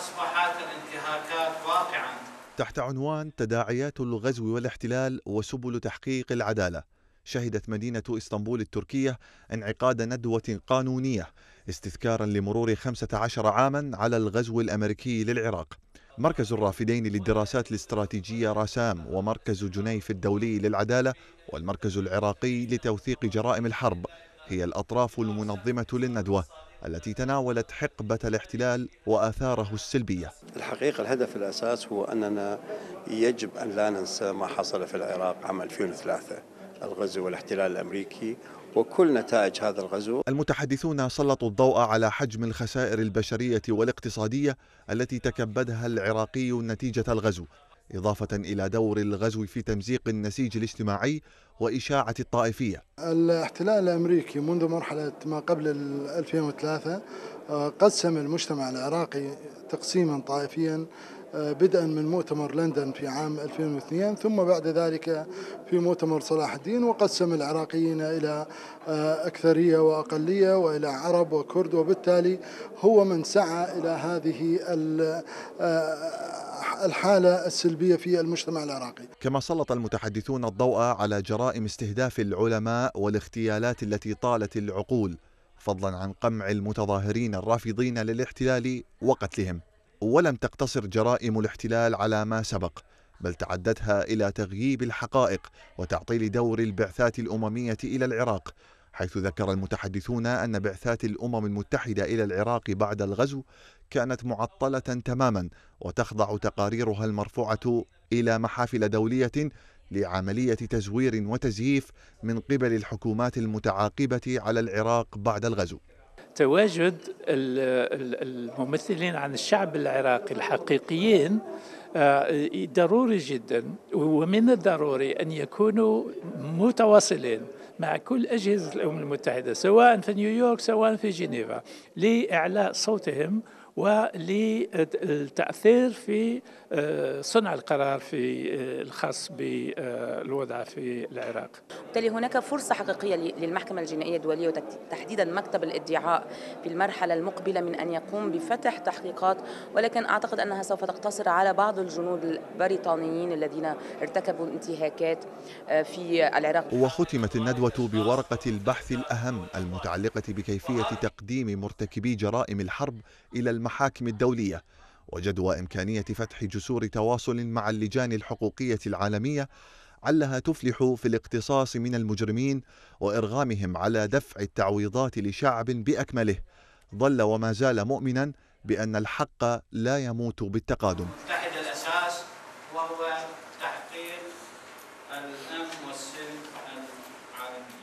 أصبحت الانتهاكات واقعا تحت عنوان تداعيات الغزو والاحتلال وسبل تحقيق العدالة شهدت مدينة إسطنبول التركية انعقاد ندوة قانونية استذكارا لمرور 15 عاما على الغزو الأمريكي للعراق مركز الرافدين للدراسات الاستراتيجية راسام ومركز جنيف الدولي للعدالة والمركز العراقي لتوثيق جرائم الحرب هي الأطراف المنظمة للندوة التي تناولت حقبة الاحتلال وآثاره السلبية الحقيقة الهدف الأساس هو أننا يجب أن لا ننسى ما حصل في العراق عام 2003 الغزو والاحتلال الأمريكي وكل نتائج هذا الغزو المتحدثون سلطوا الضوء على حجم الخسائر البشرية والاقتصادية التي تكبدها العراقي نتيجة الغزو إضافة إلى دور الغزو في تمزيق النسيج الاجتماعي وإشاعة الطائفية الاحتلال الأمريكي منذ مرحلة ما قبل 2003 آه، قسم المجتمع العراقي تقسيما طائفيا آه، بدءا من مؤتمر لندن في عام 2002 ثم بعد ذلك في مؤتمر صلاح الدين وقسم العراقيين إلى آه، أكثرية وأقلية وإلى عرب وكرد وبالتالي هو من سعى إلى هذه الحالة السلبية في المجتمع العراقي كما سلط المتحدثون الضوء على جرائم استهداف العلماء والاغتيالات التي طالت العقول فضلا عن قمع المتظاهرين الرافضين للاحتلال وقتلهم ولم تقتصر جرائم الاحتلال على ما سبق بل تعدتها الى تغييب الحقائق وتعطيل دور البعثات الامميه الى العراق حيث ذكر المتحدثون أن بعثات الأمم المتحدة إلى العراق بعد الغزو كانت معطلة تماما وتخضع تقاريرها المرفوعة إلى محافل دولية لعملية تزوير وتزييف من قبل الحكومات المتعاقبة على العراق بعد الغزو تواجد الممثلين عن الشعب العراقي الحقيقيين آه، ضروري جدا ومن الضروري أن يكونوا متواصلين مع كل أجهزة الأمم المتحدة سواء في نيويورك سواء في جنيف لإعلاء صوتهم وللتأثير في آه، صنع القرار في آه، الخاص بالوضع في العراق بالتالي هناك فرصة حقيقية للمحكمة الجنائية الدولية وتحديدا مكتب الادعاء في المرحلة المقبلة من أن يقوم بفتح تحقيقات ولكن أعتقد أنها سوف تقتصر على بعض الجنود البريطانيين الذين ارتكبوا انتهاكات آه، في العراق وختمت الندوة بورقة البحث الأهم المتعلقة بكيفية تقديم مرتكبي جرائم الحرب إلى المحاكم الدولية وجدوى إمكانية فتح جسور تواصل مع اللجان الحقوقية العالمية علها تفلح في الاقتصاص من المجرمين وإرغامهم على دفع التعويضات لشعب بأكمله ظل وما زال مؤمنا بأن الحق لا يموت بالتقادم الأساس وهو تحقيق الأمن والسلم العالمي